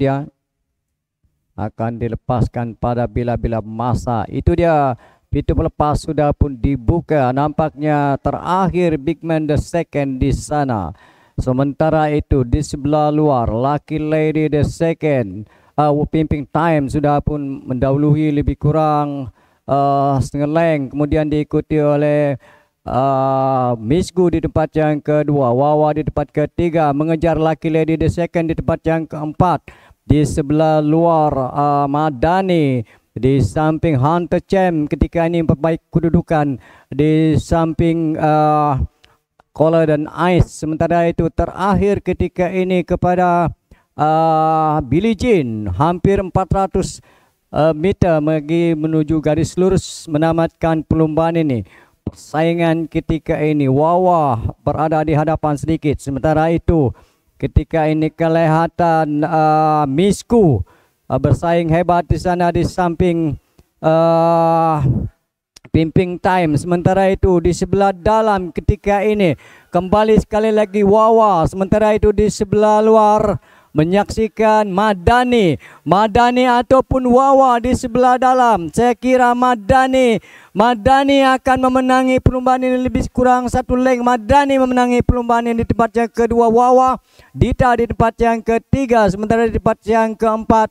dia akan dilepaskan pada bila-bila masa. Itu dia pintu pelepas sudah pun dibuka. Nampaknya terakhir Big Man the Second di sana. Sementara itu di sebelah luar Lucky Lady the Second uh, ah, Pimping Time sudah pun mendahului lebih kurang uh, setengah leng. Kemudian diikuti oleh Uh, Miss Gu di tempat yang kedua Wawa di tempat ketiga Mengejar Lucky Lady the second di tempat yang keempat di sebelah luar uh, Madani di samping Hunter Champ ketika ini memperbaiki kedudukan di samping uh, ah, Kola dan Ice sementara itu terakhir ketika ini kepada uh, Billie Jean hampir 400 uh, meter pergi menuju garis lurus menamatkan perlombaan ini persaingan ketika ini Wawa berada di hadapan sedikit sementara itu ketika ini kelihatan uh, Misku uh, bersaing hebat di sana di samping uh, ah, Pimping Time. Sementara itu di sebelah dalam ketika ini kembali sekali lagi Wawa. Sementara itu di sebelah luar menyaksikan Madani. Madani ataupun Wawa di sebelah dalam. Saya kira Madani. Madani akan memenangi perlumbaan ini lebih kurang satu leg. Madani memenangi perlumbaan ini di tempat yang kedua. Wawa Dita di tempat yang ketiga. Sementara di tempat yang keempat.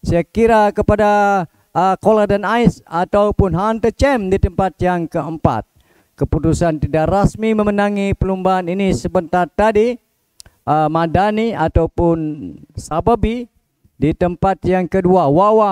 Saya kira kepada uh, Cola dan Ice ataupun Hunter Champ di tempat yang keempat. Keputusan tidak rasmi memenangi perlumbaan ini sebentar tadi uh, Madani ataupun Sababi di tempat yang kedua Wawa